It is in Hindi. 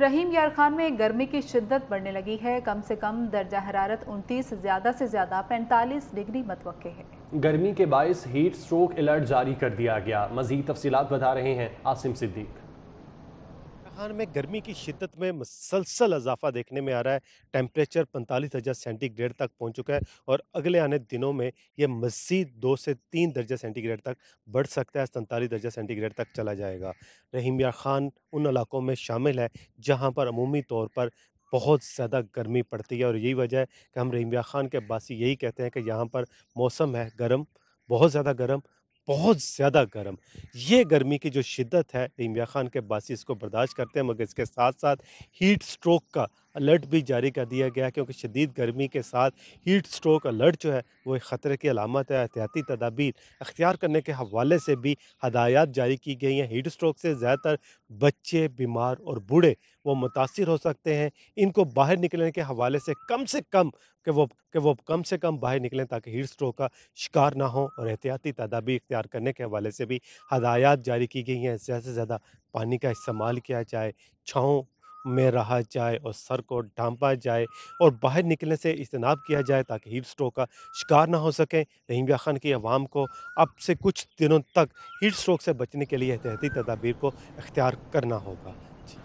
रहीम यार खान में गर्मी की शिद्दत बढ़ने लगी है कम से कम दर्जा हरारत 29 ज़्यादा से ज़्यादा 45 डिग्री मतवक़ है गर्मी के बायस हीट स्ट्रोक अलर्ट जारी कर दिया गया मजीद तफसी बता रहे हैं आसिम सिद्दीक राजस्थान में गर्मी की शिद्दत में मुसलसल इजाफा देखने में आ रहा है टेम्परेचर पैंतालीस दर्जा सेंटीग्रेड तक पहुंच चुका है और अगले आने दिनों में ये मज़ीद दो से तीन दर्जा सेंटीग्रेड तक बढ़ सकता है सैंतालीस दर्जा सेंटीग्रेड तक चला जाएगा रहीम या खान उन इलाकों में शामिल है जहाँ पर अमूमी तौर पर बहुत ज़्यादा गर्मी पड़ती है और यही वजह है कि हम रहीम खान के बासी यही कहते हैं कि यहाँ पर मौसम है गर्म बहुत ज़्यादा गर्म बहुत ज़्यादा गर्म ये गर्मी की जो शिद्दत है इमया ख़ान के बासी इसको बर्दाश्त करते हैं मगर इसके साथ साथ हीट स्ट्रोक का अलर्ट भी जारी कर दिया गया क्योंकि शदीद गर्मी के साथ हीट स्ट्रोक अलर्ट जो है वो एक ख़तरे की अलामत है एहतियाती तदाबीर अख्तियार करने के हवाले से भी हदायत जारी की गई हैं हीट स्ट्रोक से ज़्यादातर बच्चे बीमार और बूढ़े वो मुतासर हो सकते हैं इनको बाहर निकलने के हवाले से कम से कम के वो के वो कम से कम बाहर निकलें ताकि हीट स्ट्रोक का शिकार ना हो और एहतियाती तदाबीर इख्तियार करने के हवाले से भी हदायत जारी की गई हैं ज़्यादा से ज़्यादा पानी का इस्तेमाल किया जाए छाँव में रहा जाए और सर को ढांपा जाए और बाहर निकलने से इजनाब किया जाए ताकि हीट स्ट्रोक का शिकार ना हो सकें रहीमिया खान की आवाम को अब से कुछ दिनों तक हीट स्ट्रोक से बचने के लिए एहतियाती तदाबीर को अख्तियार करना होगा जी